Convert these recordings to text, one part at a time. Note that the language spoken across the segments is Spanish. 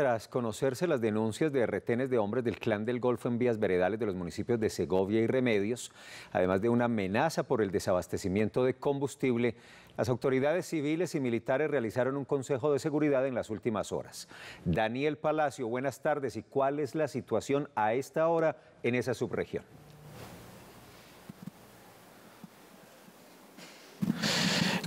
tras conocerse las denuncias de retenes de hombres del Clan del Golfo en vías veredales de los municipios de Segovia y Remedios, además de una amenaza por el desabastecimiento de combustible, las autoridades civiles y militares realizaron un consejo de seguridad en las últimas horas. Daniel Palacio, buenas tardes. ¿Y cuál es la situación a esta hora en esa subregión?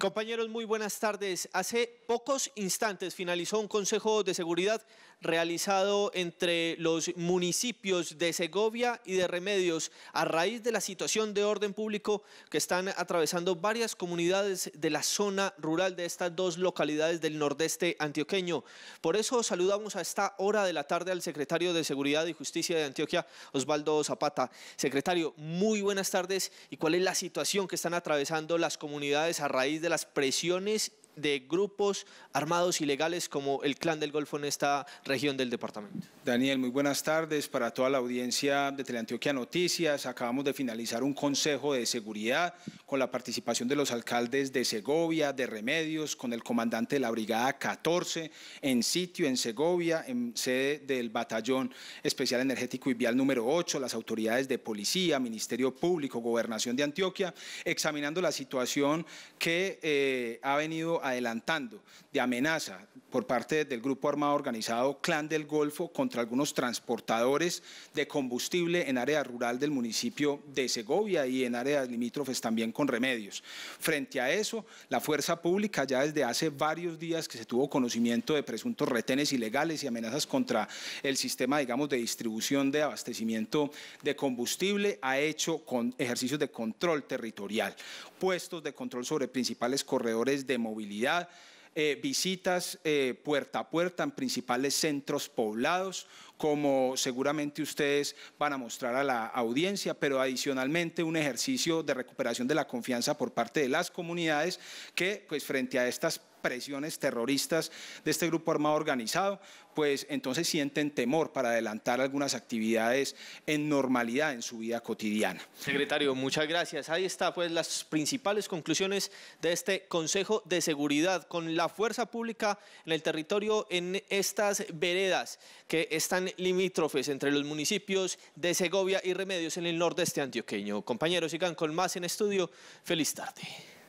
Compañeros, muy buenas tardes. Hace pocos instantes finalizó un consejo de seguridad realizado entre los municipios de Segovia y de Remedios a raíz de la situación de orden público que están atravesando varias comunidades de la zona rural de estas dos localidades del nordeste antioqueño. Por eso saludamos a esta hora de la tarde al secretario de Seguridad y Justicia de Antioquia, Osvaldo Zapata. Secretario, muy buenas tardes. ¿Y cuál es la situación que están atravesando las comunidades a raíz de la las presiones de grupos armados ilegales como el Clan del Golfo en esta región del departamento. Daniel, muy buenas tardes para toda la audiencia de Teleantioquia Noticias. Acabamos de finalizar un consejo de seguridad con la participación de los alcaldes de Segovia, de Remedios, con el comandante de la Brigada 14 en sitio en Segovia, en sede del Batallón Especial Energético y Vial número 8, las autoridades de policía, Ministerio Público, Gobernación de Antioquia, examinando la situación que eh, ha venido adelantando de amenaza por parte del grupo armado organizado Clan del Golfo contra algunos transportadores de combustible en área rural del municipio de Segovia y en áreas limítrofes también con remedios. Frente a eso, la fuerza pública ya desde hace varios días que se tuvo conocimiento de presuntos retenes ilegales y amenazas contra el sistema, digamos, de distribución de abastecimiento de combustible, ha hecho con ejercicios de control territorial, puestos de control sobre principales corredores de movilidad eh, visitas eh, puerta a puerta en principales centros poblados, como seguramente ustedes van a mostrar a la audiencia, pero adicionalmente un ejercicio de recuperación de la confianza por parte de las comunidades que, pues, frente a estas presiones terroristas de este grupo armado organizado, pues entonces sienten temor para adelantar algunas actividades en normalidad en su vida cotidiana. Secretario, muchas gracias. Ahí está pues las principales conclusiones de este Consejo de Seguridad con la fuerza pública en el territorio en estas veredas que están limítrofes entre los municipios de Segovia y Remedios en el nordeste antioqueño. Compañeros, y con más en estudio. Feliz tarde.